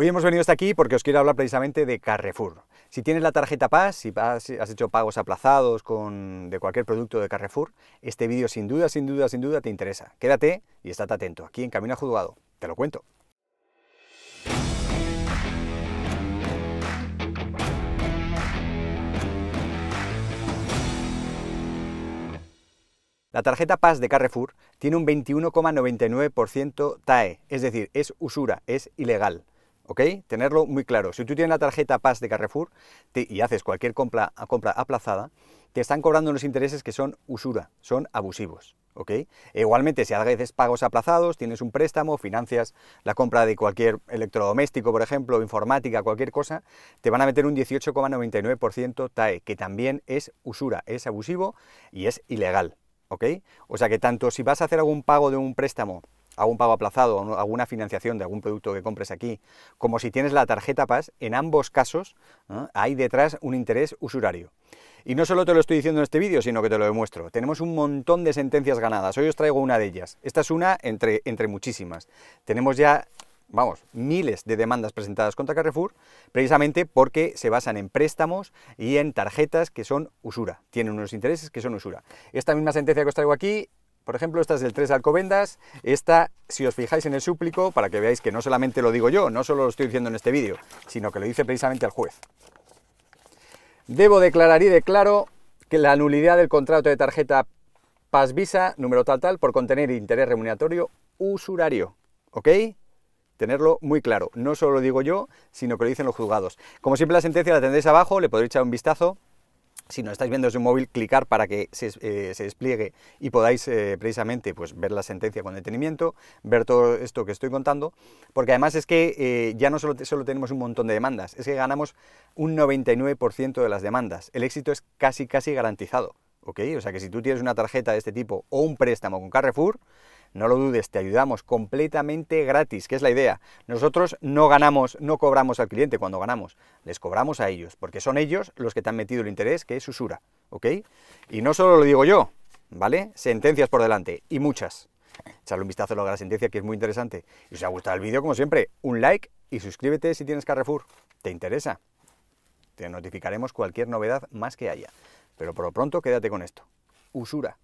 Hoy hemos venido hasta aquí porque os quiero hablar precisamente de Carrefour. Si tienes la tarjeta PAS, si has, hecho pagos aplazados con, de cualquier producto de Carrefour, este vídeo sin duda, sin duda, sin duda te interesa. Quédate y estate atento. Aquí en Camino a Juzgado, te lo cuento. La tarjeta PAS de Carrefour tiene un 21,99% TAE, es decir, es usura, es ilegal. ¿ok? Tenerlo muy claro. Si tú tienes la tarjeta PAS de Carrefour y haces cualquier compra, compra aplazada, te están cobrando unos intereses que son usura, son abusivos. ¿ok? igualmente, si haces pagos aplazados, tienes un préstamo, financias la compra de cualquier electrodoméstico, por ejemplo, informática, cualquier cosa, te van a meter un 18,99% TAE, que también es usura, es abusivo y es ilegal. ¿ok? O sea que tanto si vas a hacer algún pago de un préstamo algún pago aplazado, o alguna financiación de algún producto que compres aquí, como si tienes la tarjeta PAS, en ambos casos ¿eh? hay detrás un interés usurario. Y no solo te lo estoy diciendo en este vídeo, sino que te lo demuestro. Tenemos un montón de sentencias ganadas. Hoy os traigo una de ellas. Esta es una entre, entre muchísimas. Tenemos ya, vamos, miles de demandas presentadas contra Carrefour, precisamente porque se basan en préstamos y en tarjetas que son usura. Tienen unos intereses que son usura. Esta misma sentencia que os traigo aquí por ejemplo, esta es del 3 Alcobendas, esta, si os fijáis en el súplico, para que veáis que no solamente lo digo yo, no solo lo estoy diciendo en este vídeo, sino que lo dice precisamente el juez. Debo declarar y declaro que la nulidad del contrato de tarjeta Visa número tal tal por contener interés remuneratorio usurario, ¿ok? Tenerlo muy claro, no solo lo digo yo, sino que lo dicen los juzgados. Como siempre la sentencia la tendréis abajo, le podréis echar un vistazo si no estáis viendo desde un móvil, clicar para que se, eh, despliegue y podáis eh, precisamente pues, ver la sentencia con detenimiento, ver todo esto que estoy contando, porque además es que eh, ya no solo, tenemos un montón de demandas, es que ganamos un 99% de las demandas. El éxito es casi, casi garantizado. O sea que si tú tienes una tarjeta de este tipo o un préstamo con Carrefour, no lo dudes, te ayudamos completamente gratis, que es la idea. Nosotros no ganamos, no cobramos al cliente cuando ganamos, les cobramos a ellos, porque son ellos los que te han metido el interés, que es usura, ¿ok? Y no solo lo digo yo, ¿vale? Sentencias por delante, y muchas. Echarle un vistazo a la sentencia, que es muy interesante. Y si os ha gustado el vídeo, como siempre, un like y suscríbete si tienes Carrefour. ¿Te interesa? Te notificaremos cualquier novedad más que haya. Pero por lo pronto, quédate con esto. Usura.